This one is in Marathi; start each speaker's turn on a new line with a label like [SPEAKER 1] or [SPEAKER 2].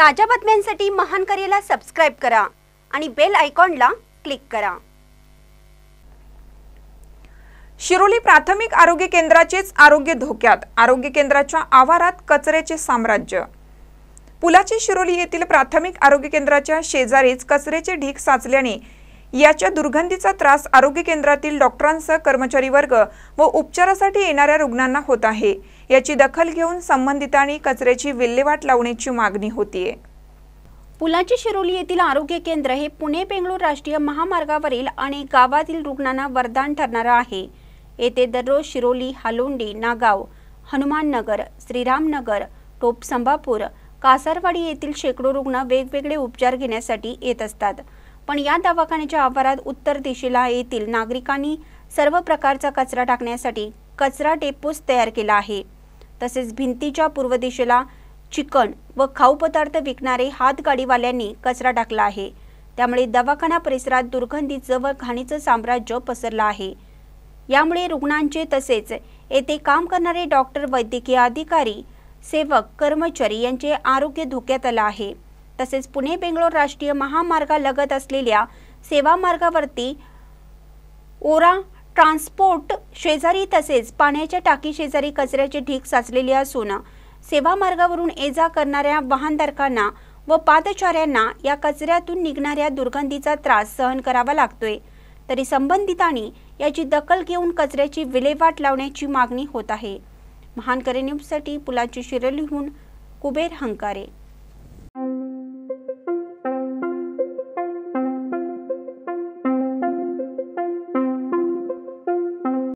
[SPEAKER 1] ताज्या बातम्यांसाठी महान करेला सबस्क्राईब करा आणि बेल आयकॉनला क्लिक करा
[SPEAKER 2] शिरोली प्राथमिक आरोग्य केंद्राचेच आरोग्य धोक्यात आरोग्य केंद्राच्या आवारात कचऱ्याचे साम्राज्य पुलाची शिरोली येथील प्राथमिक आरोग्य केंद्राच्या शेजारीच कचऱ्याचे ढीक साचल्याने याच्या दुर्गंधीचा त्रास आरोग्य केंद्रातील डॉक्टरांसह कर्मचारी वर्ग व उपचारासाठी येणाऱ्या रुग्णांना होत आहे याची दखल घेऊन संबंधितांनी कचऱ्याची विल्हेवाट लावण्याची मागणी होतीये पुलाची शिरोली येथील आरोग्य केंद्र हे पुणे बेंगळूर राष्ट्रीय
[SPEAKER 1] महामार्गावरील आणि गावातील रुग्णांना वरदान ठरणार आहे येथे दररोज शिरोली हालोंडी नागाव हनुमाननगर श्रीरामनगर टोपसंभापूर कासारवाडी येथील शेकडो रुग्ण वेगवेगळे उपचार घेण्यासाठी येत असतात पण या दवाखान्याच्या आवारात उत्तर दिशेला येथील नागरिकांनी सर्व प्रकारचा कचरा टाकण्यासाठी कचरा डेपोस तयार केला आहे तसेच भिंतीच्या पूर्व दिशेला चिकन व खाऊ पदार्थ विकणारे हातगाडीवाल्यांनी कचरा टाकला आहे त्यामुळे दवाखाना परिसरात दुर्गंधीचं व घाणीचं साम्राज्य पसरलं आहे यामुळे रुग्णांचे तसेच येथे काम करणारे डॉक्टर वैद्यकीय अधिकारी सेवक कर्मचारी यांचे आरोग्य धोक्यात आलं आहे तसेच पुणे बेंगलोर राष्ट्रीय महामार्गालगत असलेल्या सेवा मार्गावरती ओरा ट्रान्सपोर्ट शेजारी तसेच पाण्याच्या टाकी शेजारी कचऱ्याचे ढीक साचलेले असून सेवा मार्गावरून ये जा करणाऱ्या वाहनधारकांना व पादचाऱ्यांना या कचऱ्यातून निघणाऱ्या दुर्गंधीचा त्रास सहन करावा लागतोय तरी संबंधितांनी याची दखल घेऊन कचऱ्याची विल्हेवाट लावण्याची मागणी होत आहे महानकरे न्यूजसाठी पुलाची शिरलीहून कुबेर हंकारे